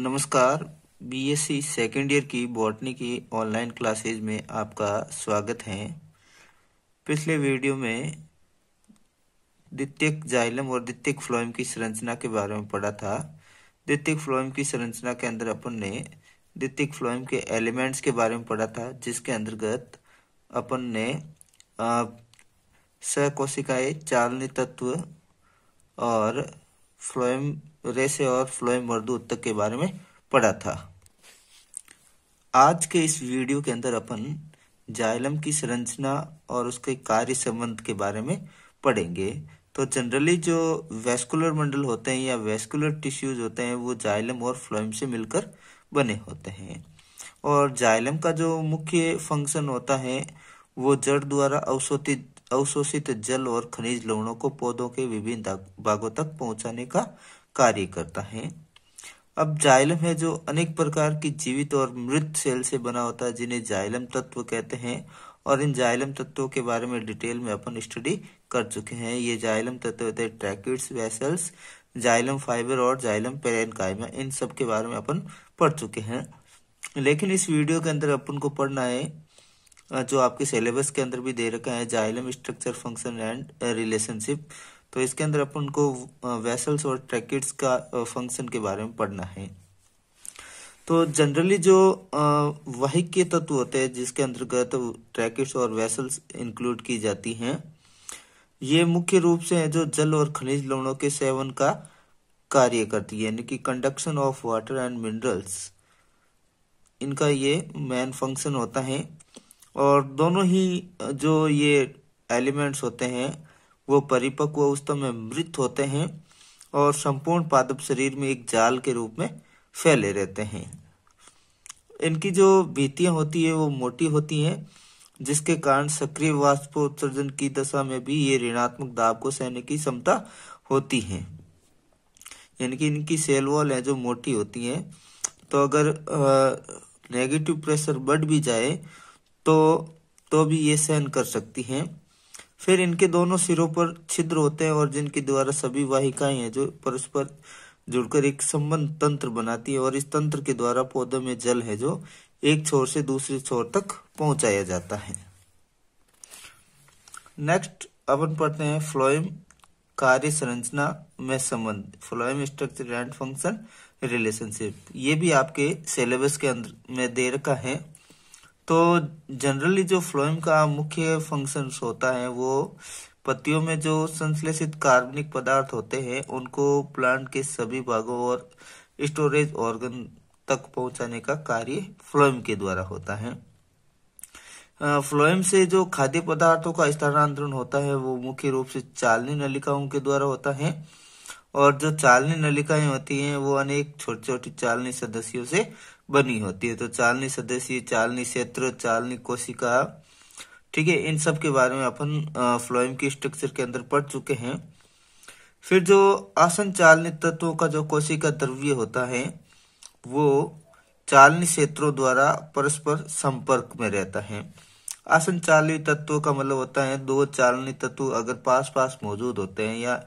नमस्कार BSc second year की botany की ऑनलाइन क्लासेज में आपका स्वागत है पिछले वीडियो में द्वितीयक जाइलम और द्वितीयक फ्लोएम की संरचना के बारे में पढ़ा था द्वितीयक फ्लोएम की संरचना के अंदर अपन ने द्वितीयक फ्लोएम के एलिमेंट्स के बारे में पढ़ा था जिसके अंतर्गत अपन ने सकोशिकाएं चालनी तत्व और फ्लोएम रेसे और फ्लोएम वर्धु उत्तक के बारे में पढ़ा था आज के इस वीडियो के अंदर अपन जाइलम की संरचना और उसके कार्य संबंध के बारे में पढ़ेंगे तो जनरली जो वेस्कुलर मंडल होते हैं या वेस्कुलर टिश्यूज होते हैं वो जाइलम और फ्लोएम से मिलकर बने होते हैं और जाइलम का जो मुख्य फंक्शन होता है वो जड़ द्वारा अवशोषित अवशोषित जल और खनिज लवणों को पौधों के विभिन्न भागों तक पहुंचाने का कार्य करता है अब जाइलम है जो अनेक प्रकार की जीवित और मृत सेल से बना होता है जिन्हें जाइलम तत्व कहते हैं और इन जाइलम तत्वों के बारे में डिटेल में अपन स्टडी कर चुके हैं ये जाइलम तत्व होते हैं ट्रैकिड्स वेसल्स जाइलम फाइबर और जाइलम पेरेनकाइमा इन सब के बारे में अपन पढ़ चुके हैं लेकिन इस वीडियो के अंदर अपन को पढ़ना है जो आपके सिलेबस के अंदर भी दे रखा है xylem structure function and relationship तो इसके अंदर अपन को वेसल्स और ट्रैकेट्स का फंक्शन के बारे में पढ़ना है तो जनरली जो के तत्व होते हैं जिसके अंतर्गत तो ट्रैकेट्स और वेसल्स इंक्लूड की जाती हैं ये मुख्य रूप से है जो जल और खनिज लवणों के सेवन का कार्य करती है यानी कि conduction of water and minerals इनका ये मेन फंक्शन होता है और दोनों ही जो ये एलिमेंट्स होते हैं वो परिपक्व अवस्था में मृत होते हैं और संपूर्ण पादप शरीर में एक जाल के रूप में फैले रहते हैं इनकी जो भीतियां होती है वो मोटी होती हैं जिसके कारण सक्रिय उत्सर्जन की दशा में भी ये ऋणात्मक दाब को सहने की क्षमता होती है यानी कि इनकी सेल वॉल है जो मोटी होती है तो अगर नेगेटिव प्रेशर बढ़ भी जाए तो तो भी ये सहन कर सकती हैं फिर इनके दोनों सिरों पर छिद्र होते हैं और जिनके द्वारा सभी वाहिकाएं हैं जो परस्पर जुड़कर एक संबंध तंत्र बनाती है और इस तंत्र के द्वारा पौधों में जल है जो एक छोर से दूसरे छोर तक पहुंचाया जाता है नेक्स्ट अपन पढ़ते हैं फ्लोएम कार्य संरचना में संबंध phloem structure and function relationship ये भी आपके सिलेबस के अंदर में दे रखा है तो जनरली जो फ्लोएम का मुख्य फंक्शन होता है वो पत्तियों में जो संश्लेषित कार्बनिक पदार्थ होते हैं उनको प्लांट के सभी भागों और स्टोरेज ऑर्गन तक पहुंचाने का कार्य फ्लोएम के द्वारा होता है फ्लोएम से जो खाद्य पदार्थों का स्थानांतरण होता है वो मुख्य रूप से चालनी नलिकाओं के द्वारा होता है और जो चालनी नलिकाएं होती हैं वो अनेक छोटी छोटी चालनी सदस्यों से बनी होती है तो चालनी सदस्य चालनी क्षेत्र चालनी कोशिका ठीक है इन सब के बारे में अपन फ्लोइम की स्ट्रक्चर के अंदर पढ़ चुके हैं फिर जो आसन चालनी तत्वों का जो कोशिका द्रव्य होता है वो चालनी क्षेत्रों द्वारा परस्पर संपर्क में रहता है आसन चालनी तत्वों का मतलब होता है दो चालनी तत्व अगर पास पास मौजूद होते हैं या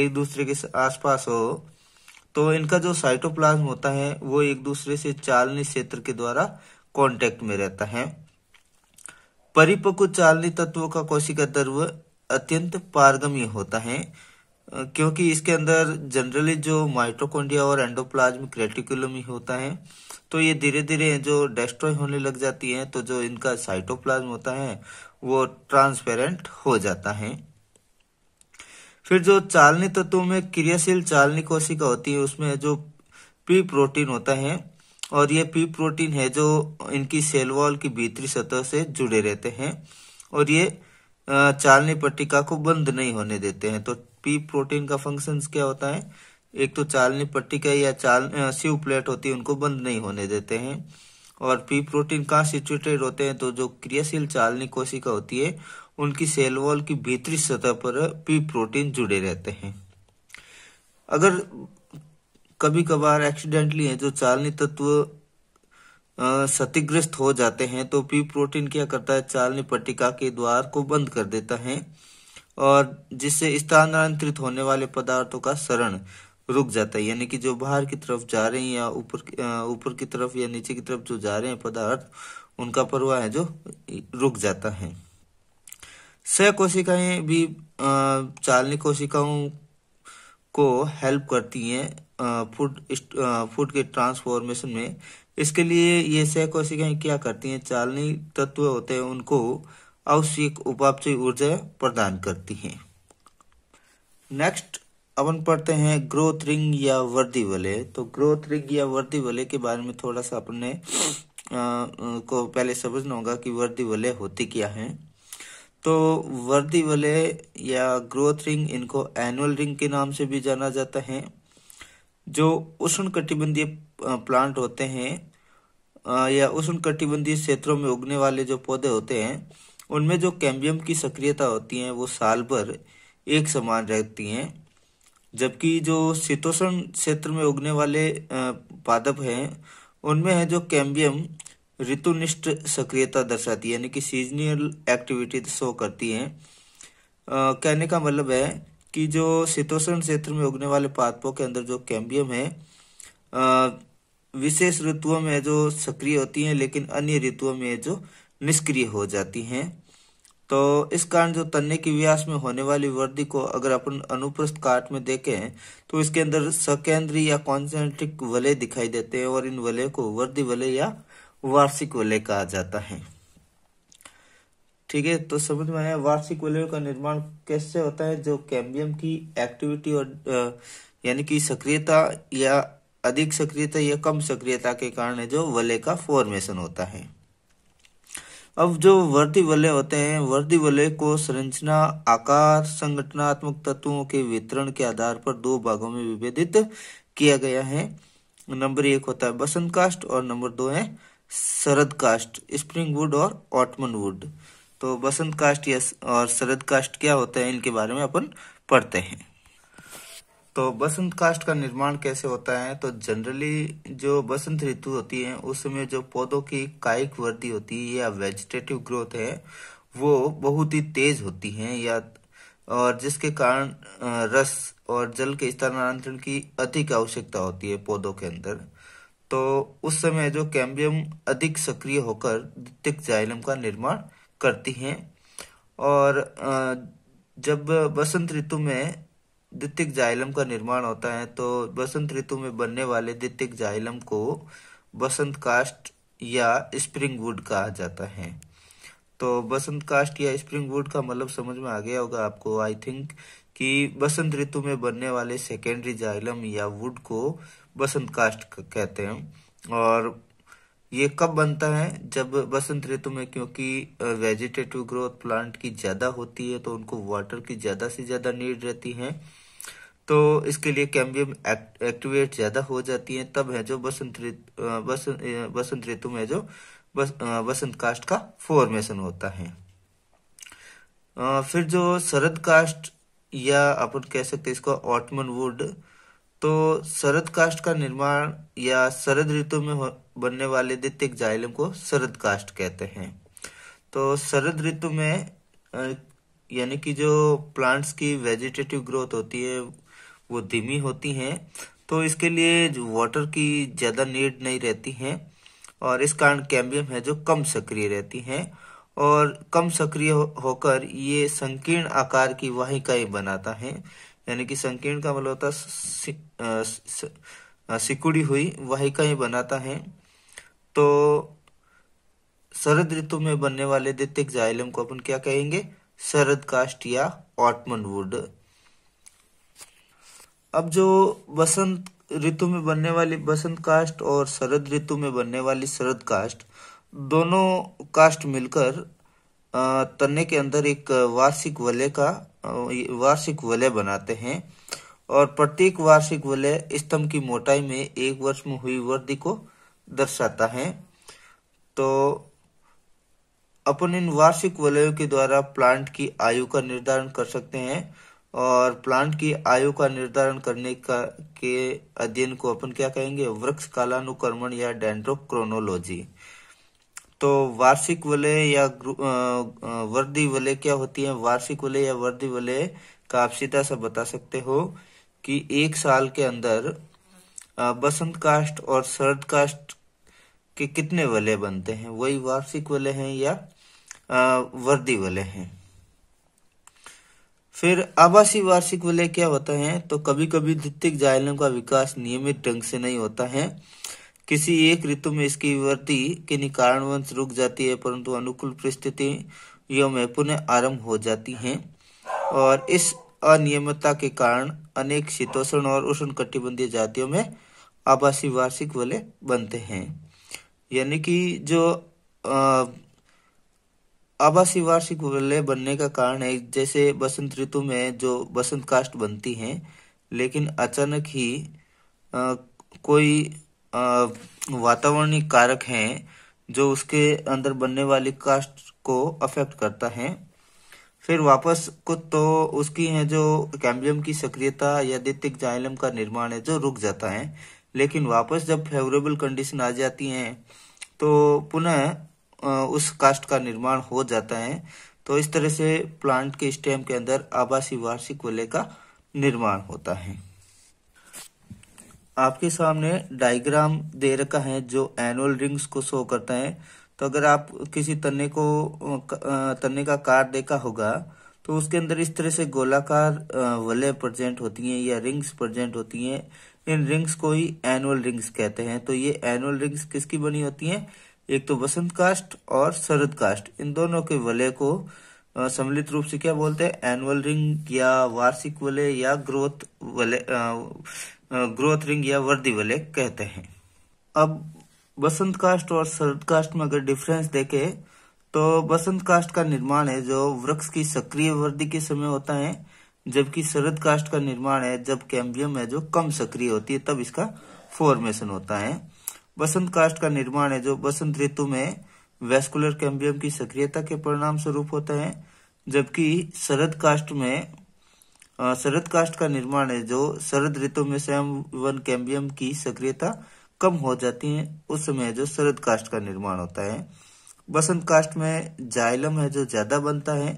एक दूसरे के आसपास हो तो इनका जो साइटोप्लाज्म होता है वो एक दूसरे से चालनी क्षेत्र के द्वारा कांटेक्ट में रहता है परिपक्व चालनी तत्वों का कोशिका द्रव अत्यंत पारगम्य होता है क्योंकि इसके अंदर जनरली जो माइट्रोकोन्डिया और क्रेटिकुलम ही होता है तो ये धीरे धीरे जो डेस्ट्रॉय होने लग जाती है तो जो इनका साइटोप्लाज्म होता है वो ट्रांसपेरेंट हो जाता है फिर जो चालनी तत्व में क्रियाशील चालनी कोशिका होती है उसमें जो पी प्रोटीन होता है और ये पी प्रोटीन है जो इनकी सेल वॉल की भीतरी सतह से जुड़े रहते हैं और ये चालनी पट्टिका को बंद नहीं होने देते हैं तो पी प्रोटीन का फंक्शन क्या होता है एक तो चालनी पट्टिका या चाल शिव प्लेट होती है उनको बंद नहीं होने देते हैं और पी प्रोटीन कहाँ सिचुएटेड होते हैं तो जो क्रियाशील चालनी कोशिका होती है उनकी सेल वॉल की भीतरी सतह पर पी प्रोटीन जुड़े रहते हैं अगर कभी कभार एक्सीडेंटली है जो चालनी तत्व क्षतिग्रस्त हो जाते हैं तो पी प्रोटीन क्या करता है चालनी पट्टिका के द्वार को बंद कर देता है और जिससे स्थानांतरित होने वाले पदार्थों का शरण रुक जाता है यानी कि जो बाहर की तरफ जा रहे हैं या ऊपर ऊपर की तरफ या नीचे की तरफ जो जा रहे हैं पदार्थ उनका प्रवाह है जो रुक जाता है सह कोशिकाएं भी चालनी कोशिकाओं को हेल्प करती हैं फूड फूड के ट्रांसफॉर्मेशन में इसके लिए ये सह कोशिकाएं क्या करती हैं चालनी तत्व होते हैं उनको आवश्यक उपापचय ऊर्जा प्रदान करती हैं नेक्स्ट अपन पढ़ते हैं ग्रोथ रिंग या वर्दी वाले तो ग्रोथ रिंग या वर्दी वाले के बारे में थोड़ा सा अपने को पहले समझना होगा कि वर्दी वाले होती क्या है तो वर्दी वाले या ग्रोथ रिंग इनको एनुअल रिंग के नाम से भी जाना जाता है जो उष्ण कटिबंधीय प्लांट होते हैं या उष्ण कटिबंधीय क्षेत्रों में उगने वाले जो पौधे होते हैं उनमें जो कैम्बियम की सक्रियता होती है वो साल भर एक समान रहती है जबकि जो शीतोषण क्षेत्र में उगने वाले पादप हैं उनमें है जो कैम्बियम ऋतुनिष्ठ सक्रियता दर्शाती है यानी कि सीजनल एक्टिविटी शो करती है आ, कहने का मतलब है कि जो शीतोषण क्षेत्र में उगने वाले पादपों के अंदर जो कैम्बियम है विशेष ऋतुओं में जो सक्रिय होती हैं लेकिन अन्य ऋतुओं में जो निष्क्रिय हो जाती हैं तो इस कारण जो तन्ने की व्यास में होने वाली वृद्धि को अगर अपन अनुप्रस्थ काट में देखें तो इसके अंदर सकेंद्री या कॉन्सेंट्रिक वलय दिखाई देते हैं और इन वलय को वृद्धि वलय या वार्षिक वलय कहा जाता है ठीक है तो समझ में आया वार्षिक वलयों का निर्माण कैसे होता है जो कैम्बियम की एक्टिविटी और यानी कि सक्रियता या अधिक सक्रियता या कम सक्रियता के कारण जो वलय का फॉर्मेशन होता है अब जो वर्दी वलय होते हैं वर्दी वलय को संरचना आकार संगठनात्मक तत्वों के वितरण के आधार पर दो भागों में विभेदित किया गया है नंबर एक होता है बसंत कास्ट और नंबर दो है शरद कास्ट स्प्रिंग वुड और ऑटमन वुड तो बसंत कास्ट या और शरद कास्ट क्या होते हैं इनके बारे में अपन पढ़ते हैं तो बसंत कास्ट का निर्माण कैसे होता है तो जनरली जो बसंत ऋतु होती है उस समय जो पौधों की कायिक वृद्धि होती है या वेजिटेटिव ग्रोथ है वो बहुत ही तेज होती है या और जिसके कारण रस और जल के स्थानांतरण की अधिक आवश्यकता होती है पौधों के अंदर तो उस समय जो कैम्बियम अधिक सक्रिय होकर द्वितीयक जाइलम का निर्माण करती हैं और जब बसंत ऋतु में द्वितीयक जाइलम का निर्माण होता है तो बसंत ऋतु में बनने वाले द्वितीयक जाइलम को बसंत कास्ट या स्प्रिंग वुड कहा जाता है तो बसंत कास्ट या स्प्रिंग वुड का मतलब समझ में आ गया होगा आपको आई थिंक कि बसंत ऋतु में बनने वाले सेकेंडरी जाइलम या वुड को बसंत काष्ट कहते हैं और ये कब बनता है जब बसंत ऋतु में क्योंकि वेजिटेटिव ग्रोथ प्लांट की ज्यादा होती है तो उनको वाटर की ज्यादा से ज्यादा नीड रहती है तो इसके लिए कैम्बियम एक्टिवेट ज्यादा हो जाती है तब है जो बसंत ऋतु बस, बसंत ऋतु में जो बस, बसंत काष्ट का फॉर्मेशन होता है फिर जो शरद काष्ट या अपन कह सकते हैं इसको ऑटमन वुड तो शरद काष्ट का निर्माण या शरद ऋतु में बनने वाले द्वितीय जाइलम को शरद काष्ट कहते हैं तो शरद ऋतु में यानी कि जो प्लांट्स की वेजिटेटिव ग्रोथ होती है वो धीमी होती हैं तो इसके लिए वाटर की ज़्यादा नीड नहीं रहती है और इस कारण कैम्बियम है जो कम सक्रिय रहती हैं और कम सक्रिय होकर ये संकीर्ण आकार की वाहिकाएं बनाता है यानी कि संकीर्ण का मतलब होता है सिकुड़ी हुई वाहिकाएं बनाता है तो शरद ऋतु में बनने वाले द्वितीय जाइलम को अपन क्या कहेंगे शरद काष्ट या ऑटमन वुड अब जो बसंत ऋतु में बनने वाली बसंत काष्ट और शरद ऋतु में बनने वाली शरद काष्ट दोनों कास्ट मिलकर तने के अंदर एक वार्षिक वलय का वार्षिक वलय बनाते हैं और प्रत्येक वार्षिक वलय स्तंभ की मोटाई में एक वर्ष में हुई वृद्धि को दर्शाता है तो अपन इन वार्षिक वलयों के द्वारा प्लांट की आयु का निर्धारण कर सकते हैं और प्लांट की आयु का निर्धारण करने का के अध्ययन को अपन क्या कहेंगे वृक्ष कालानुक्रमण या डेंड्रोक्रोनोलॉजी तो वार्षिक वलय या वर्दी वलय क्या होती है वार्षिक वलय या वर्दी वलय का आप सीधा सा बता सकते हो कि एक साल के अंदर बसंत काष्ट और शरद काष्ट के कितने वलय बनते हैं वही वार्षिक वलय हैं या वर्दी वलय हैं फिर आवासीय वार्षिक वलय क्या होता है तो कभी कभी द्वितीय जायलों का विकास नियमित ढंग से नहीं होता है किसी एक ऋतु में इसकी विवर्ति किन्हीं कारणवंश रुक जाती है परंतु अनुकूल परिस्थितियों में पुनः आरंभ हो जाती हैं और इस अनियमितता के कारण अनेक शीतोषण और उष्ण कटिबंधीय जातियों में आभासी वार्षिक वाले बनते हैं यानी कि जो आभासी वार्षिक वाले बनने का कारण है जैसे बसंत ऋतु में जो बसंत काष्ट बनती हैं लेकिन अचानक ही आ, कोई वातावरणीय कारक हैं जो उसके अंदर बनने वाली कास्ट को अफेक्ट करता है फिर वापस को तो उसकी है जो कैम्बियम की सक्रियता या दित्तिक जाइलम का निर्माण है जो रुक जाता है लेकिन वापस जब फेवरेबल कंडीशन आ जाती है तो पुनः उस कास्ट का निर्माण हो जाता है तो इस तरह से प्लांट के स्टेम के अंदर आभासी वार्षिक वले का निर्माण होता है आपके सामने डायग्राम दे रखा है जो एनुअल रिंग्स को शो करता है तो अगर आप किसी तन्ने को तने का कार देखा होगा तो उसके अंदर इस तरह से गोलाकार वले प्रेजेंट होती हैं या रिंग्स प्रेजेंट होती हैं इन रिंग्स को ही एनुअल रिंग्स कहते हैं तो ये एनुअल रिंग्स किसकी बनी होती हैं एक तो बसंत कास्ट और शरद कास्ट इन दोनों के वले को सम्मिलित रूप से क्या बोलते हैं एनुअल रिंग या वार्षिक वले या ग्रोथ वलय ग्रोथ रिंग या वर्दी वाले कहते हैं अब बसंत कास्ट और शरद कास्ट में अगर डिफरेंस देखे तो बसंत कास्ट का निर्माण है जो वृक्ष की सक्रिय वृद्धि के समय होता है जबकि शरद कास्ट का निर्माण है जब कैम्बियम है जो कम सक्रिय होती है तब इसका फॉर्मेशन होता है बसंत कास्ट का निर्माण है जो बसंत ऋतु में वेस्कुलर कैम्बियम की सक्रियता के परिणाम स्वरूप होता है जबकि शरद कास्ट में शरद काष्ट का निर्माण है जो शरद ऋतु में स्वयं वन कैम्बियम की सक्रियता कम हो जाती है उस समय जो शरद काष्ट का निर्माण होता है बसंत काष्ट में जाइलम है जो ज्यादा बनता है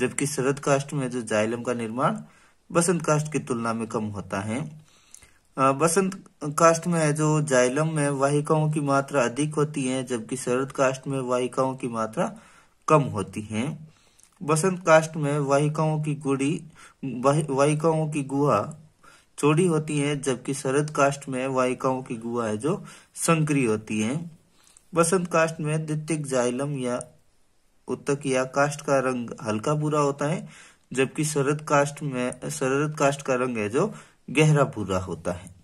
जबकि शरद काष्ट में जो जाइलम का निर्माण बसंत काष्ट की तुलना में कम होता है बसंत काष्ट में है जो जाइलम में वाहिकाओं की मात्रा अधिक होती है जबकि शरद काष्ट में वाहिकाओं की मात्रा कम होती है बसंत काष्ट में वाहिकाओं की गुड़ी वाहिकाओं की गुहा चौड़ी होती है जबकि शरद काष्ट में वाहिकाओं की गुहा है जो संक्रिय होती है बसंत काष्ट में द्वितिक जाइलम या उत्तक या काष्ट का रंग हल्का भूरा होता है जबकि शरद काष्ट में शरद काष्ट का रंग है जो गहरा भूरा होता है